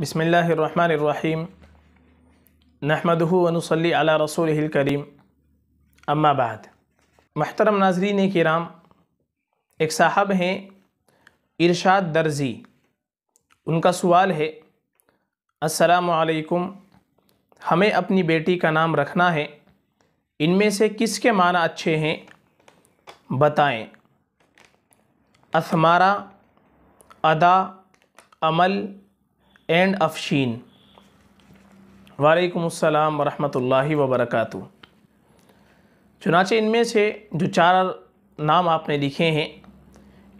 बसमीम नहमदनसली अला रसूल करीम अम्माबाद महतरम नाजरीन कराम एक साहब हैं इरशाद दर्जी उनका सवाल है असलकुम हमें अपनी बेटी का नाम रखना है इनमें से किसके माना अच्छे हैं बताएं असमारा अदा अमल एंड अफशीन वालेकुम अस्सलाम वरहमतुल्लाहि वबरकातु चुनाचे इनमें से जो चार नाम आपने लिखे हैं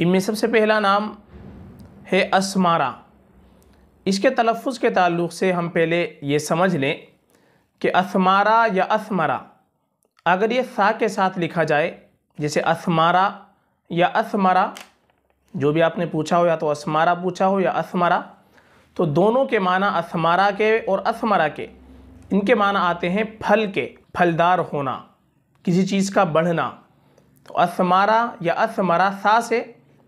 इनमें सबसे पहला नाम है असमारा इसके तलफ़ के ताल्लुक से हम पहले ये समझ लें कि असमारा या असमरा अगर ये सा के साथ लिखा जाए जैसे असमारा या असमरा जो भी आपने पूछा हो या तो असमारा पूछा हो या असमरा तो दोनों के माना असमारा के और असमरा के इनके माना आते हैं फल के फलदार होना किसी चीज़ का बढ़ना तो असमारा या असमरा सा से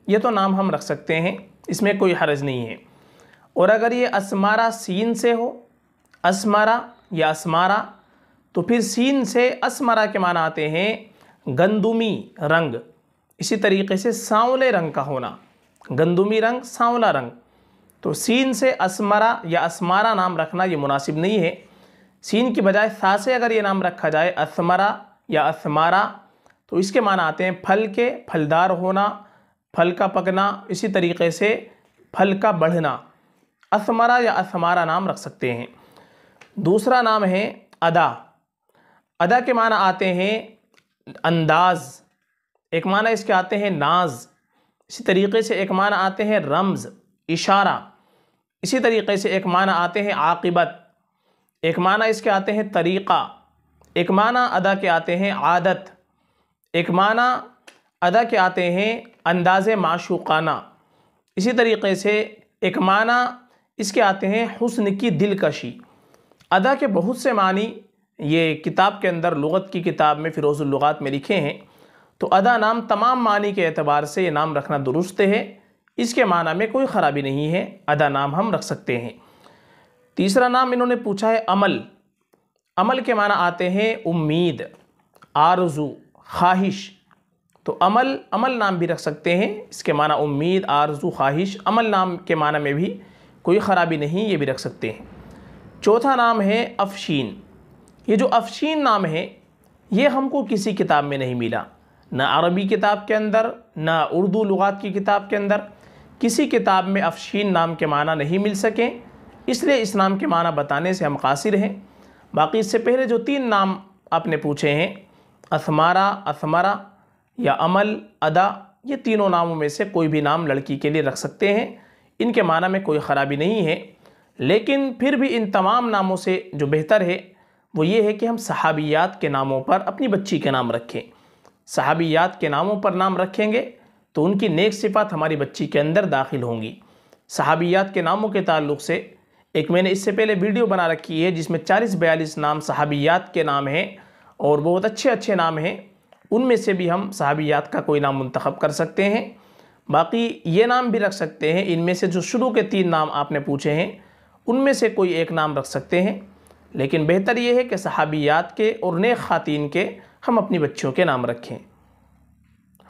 ये तो नाम हम रख सकते हैं इसमें कोई हर्ज नहीं है और अगर ये असमारा सीन से हो असमारा या असमारा तो फिर सीन से असमरा के माना आते हैं गंदुमी रंग इसी तरीके से सांवले रंग का होना गंदुमी रंग सांवला रंग तो सीन से असमरा या असमारा नाम रखना ये मुनासिब नहीं है सीन की बजाय सा से अगर ये नाम रखा जाए असमरा या असमारा तो इसके माना आते हैं फल के फलदार होना फल का पकना इसी तरीके से फल का बढ़ना असमरा या असमारा नाम रख सकते हैं दूसरा नाम है अदा अदा के माना आते हैं अंदाज एक माना इसके आते हैं नाज इसी तरीके से एक माना आते हैं रमज़ इशारा इसी तरीके से एक माना आते हैं आकिबत एक माना इसके आते हैं तरीक़ा एक माना अदा के आते हैं आदत एक माना अदा के आते हैं अंदाज़ माशूक़ाना इसी तरीके से एक माना इसके आते हैं हुस्न की दिलकशी अदा के बहुत से मानी ये किताब के अंदर लगत की किताब में फ़िरोज़ुल्लुगात में लिखे हैं तो अदा नाम तमाम मानी के एतबार से ये नाम रखना दुरुस्त है इसके माना में कोई ख़राबी नहीं है अदा नाम हम रख सकते हैं तीसरा नाम इन्होंने पूछा है अमल अमल के माना आते हैं उम्मीद आरजू ख्वाहिश तो अमल अमल नाम भी रख सकते हैं इसके माना उम्मीद आरजू ख्वाहिश अमल नाम के माना में भी कोई ख़राबी नहीं ये भी रख सकते हैं चौथा नाम है अफशीन ये जो अफशीन नाम है ये हमको किसी किताब में नहीं मिला ना अरबी किताब के अंदर ना उर्दू लुगात की किताब के अंदर किसी किताब में अफशीन नाम के माना नहीं मिल सकें इसलिए इस नाम के माना बताने से हम कासिर हैं बाकी इससे पहले जो तीन नाम आपने पूछे हैं अथमारा असमरा या अमल अदा ये तीनों नामों में से कोई भी नाम लड़की के लिए रख सकते हैं इनके माना में कोई ख़राबी नहीं है लेकिन फिर भी इन तमाम नामों से जो बेहतर है वो ये है कि हम सहाबियात के नामों पर अपनी बच्ची के नाम रखें सहाबियात के नामों पर नाम रखेंगे तो उनकी नेक सिफात हमारी बच्ची के अंदर दाखिल होंगी सहाबियात के नामों के ताल्लुक से एक मैंने इससे पहले वीडियो बना रखी है जिसमें चालीस बयालीस नाम सहाबियात के नाम हैं और बहुत अच्छे अच्छे नाम हैं उनमें से भी हम सहाबियात का कोई नाम मंतखब कर सकते हैं बाकी ये नाम भी रख सकते हैं इनमें से जो शुरू के तीन नाम आपने पूछे हैं उनमें से कोई एक नाम रख सकते हैं लेकिन बेहतर ये है कि सहाबियात के और नेक ख़ातिन के हम अपनी बच्चियों के नाम रखें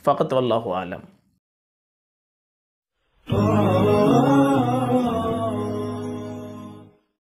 فقط والله أعلم